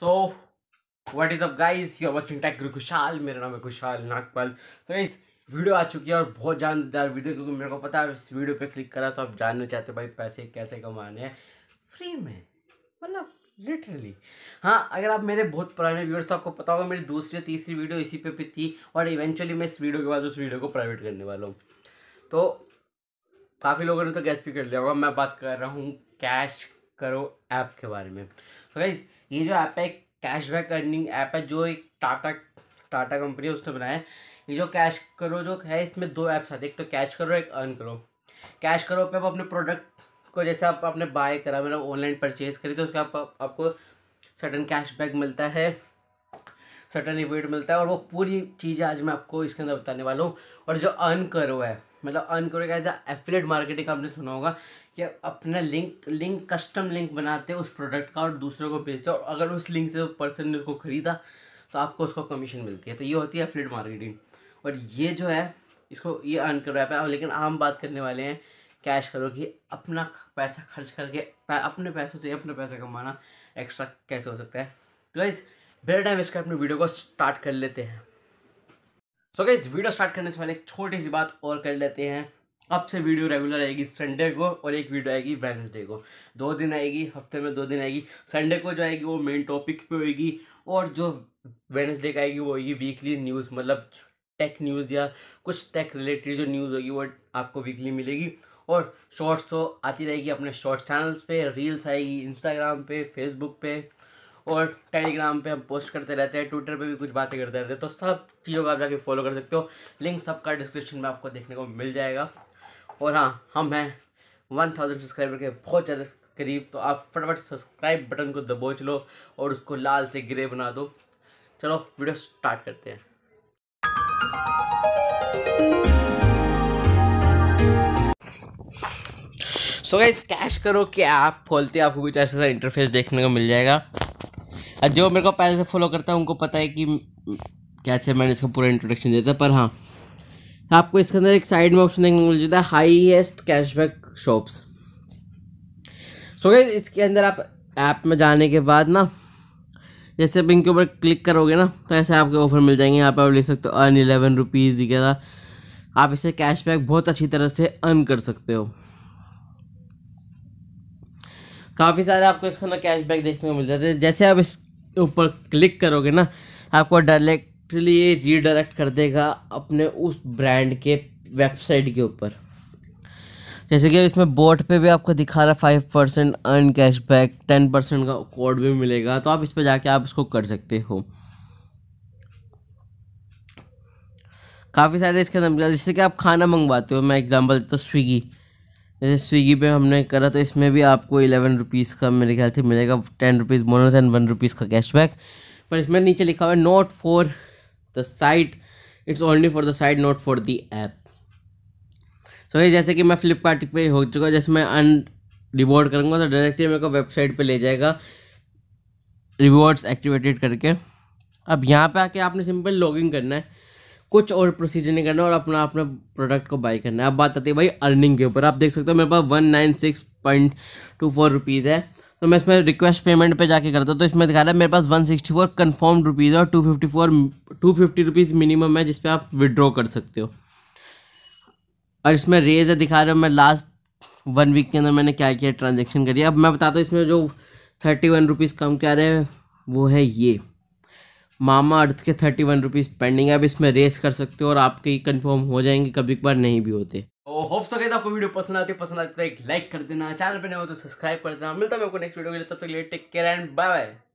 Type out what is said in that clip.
so what is up guys you are watching tech guru Khushhal मेरा नाम है खुशहाल नागपाल तो गाइज वीडियो आ चुकी है और बहुत जानदार वीडियो क्योंकि मेरे को पता है इस वीडियो पे क्लिक करा तो आप जानना चाहते हो भाई पैसे कैसे कमाने हैं फ्री में मतलब लिटरली हाँ अगर आप मेरे बहुत पुराने व्यूअर्स तो आपको पता होगा मेरी दूसरी तीसरी वीडियो इसी पे भी थी और इवेंचुअली मैं इस वीडियो के बाद उस वीडियो को प्राइवेट करने वाला हूँ तो काफ़ी लोगों ने तो गैस भी कर लिया होगा मैं बात कर रहा हूँ कैश करो ऐप के बारे में तो गाइज़ ये जो ऐप है कैशबैक अर्निंग ऐप है जो एक टाटा टाटा कंपनी है उसने बनाया है ये जो कैश करो जो है इसमें दो ऐप्स आते हैं एक तो कैश करो एक अर्न करो कैश करो पे आप अपने प्रोडक्ट को जैसे आप आपने बाय करा मतलब ऑनलाइन परचेज करी तो उसका आप, आप, आपको सडन कैशबैक मिलता है सटन इवेंट मिलता है और वो पूरी चीज़ आज मैं आपको इसके अंदर बताने वाला हूँ और जो अर्न करो है मतलब अर्न करो एज एफिलेट मार्केटिंग आपने सुना होगा कि आप अपना लिंक लिंक कस्टम लिंक बनाते हो उस प्रोडक्ट का और दूसरों को भेजते हो और अगर उस लिंक से पर्सन ने उसको ख़रीदा तो आपको उसको कमीशन मिलती है तो ये होती है फ्लिट मार्केटिंग और ये जो है इसको ये अर्न कर रहा है लेकिन हम बात करने वाले हैं कैश करो कि अपना पैसा खर्च करके अपने पैसों से अपने पैसे कमाना एक्स्ट्रा कैसे हो सकता है तो गाइज बेटर टाइम इसका अपने वीडियो को स्टार्ट कर लेते हैं so so guys video start करने से पहले एक छोटी सी बात और कर लेते हैं अब से वीडियो रेगुलर आएगी संडे को और एक वीडियो आएगी वेनसडे को दो दिन आएगी हफ्ते में दो दिन आएगी संडे को जो आएगी वो मेन टॉपिक पे होगी और जो वेनसडे का आएगी वो होगी वीकली न्यूज़ मतलब टेक न्यूज़ या कुछ टेक रिलेटेड जो न्यूज़ होगी वो आपको वीकली मिलेगी और शॉर्ट्स तो आती रहेगी अपने शॉर्ट्स चैनल्स पे रील्स आएगी इंस्टाग्राम पे फेसबुक पे और टेलीग्राम पे हम पोस्ट करते रहते हैं ट्विटर पे भी कुछ बातें करते रहते हैं तो सब चीज़ों को आप जाके फॉलो कर सकते हो लिंक सबका डिस्क्रिप्शन में आपको देखने को मिल जाएगा और हाँ हम हैं वन थाउजेंड सब्सक्राइबर के बहुत ज़्यादा करीब तो आप फटाफट सब्सक्राइब बटन को दबो चलो और उसको लाल से ग्रे बना दो चलो वीडियो स्टार्ट करते हैं सो so कैश करो कि आप खोलते आपको कुछ ऐसा सा इंटरफेस देखने को मिल जाएगा जो मेरे को पहले से फॉलो करता है उनको पता है कि कैसे मैंने इसका पूरा इंट्रोडक्शन देता पर हाँ आपको इसके अंदर एक साइड में ऑप्शन देखने को मिल जाता है हाईएस्ट कैशबैक शॉप्स सो गए इसके अंदर आप ऐप में जाने के बाद ना जैसे आप इनके ऊपर क्लिक करोगे ना तो ऐसे आपके ऑफर मिल जाएंगे यहाँ पर आप ले सकते हो अर्न इलेवन रुपीज़ क्या आप इसे कैशबैक बहुत अच्छी तरह से अर्न कर सकते हो काफ़ी सारे आपको इसके अंदर कैशबैक देखने को मिल जाते हैं जैसे आप इस ऊपर क्लिक करोगे ना आपको डायरेक्ट डायरेक्टली ये रीडायरेक्ट कर देगा अपने उस ब्रांड के वेबसाइट के ऊपर जैसे कि इसमें बोट पे भी आपको दिखा रहा है five percent earn cashback ten percent का कोड भी मिलेगा तो आप इस पर जाके आप इसको कर सकते हो काफ़ी सारे इसके अंदर जैसे कि आप खाना मंगवाते हो मैं एग्जांपल देता हूँ स्विगी जैसे स्विगी पे हमने करा तो इसमें भी आपको इलेवन रुपीज़ का मेरे ख्याल से मिलेगा ten rupees bonus and one rupees का कैशबैक पर इसमें नीचे लिखा हुआ है note for the site it's only for the site not for the app so ये जैसे कि मैं फ्लिपकार्ट पे हो चुका जैसे मैं अन रिवॉर्ड करूँगा तो डायरेक्टली मेरे को वेबसाइट पे ले जाएगा रिवॉर्ड्स एक्टिवेटेड करके अब यहाँ पे आके आपने सिंपल लॉगिंग करना है कुछ और प्रोसीजर नहीं करना और अपना अपने प्रोडक्ट को बाई करना है अब बात आती है भाई अर्निंग के ऊपर आप देख सकते हो मेरे पास one nine six point two four rupees है तो मैं इसमें रिक्वेस्ट पेमेंट पे जाके करता हूँ तो इसमें दिखा रहा है मेरे पास one sixty four confirm rupees और two fifty four two fifty rupees minimum है जिसपे आप विड्रॉ कर सकते हो और इसमें रेज है दिखा रहा हूँ मैं लास्ट वन वीक के अंदर मैंने क्या क्या ट्रांजेक्शन करी अब मैं बताता हूँ इसमें जो थर्टी वन रुपीज़ कम क्या रहे हैं वो है ये मामा अर्थ के थर्टी वन रुपीज़ पेंडिंग है अब इसमें रेस कर सकते हो और आपके कन्फर्म हो जाएंगे कभी एक बार नहीं भी होते होप सो गाइस आपको वीडियो पसंद आती है पसंद आती तो एक लाइक कर देना चैनल पर नहीं हो तो सब्सक्राइब कर देना मिलता है मैं आपको नेक्स्ट वीडियो के लिए तब तक लेट लिए take care and bye bye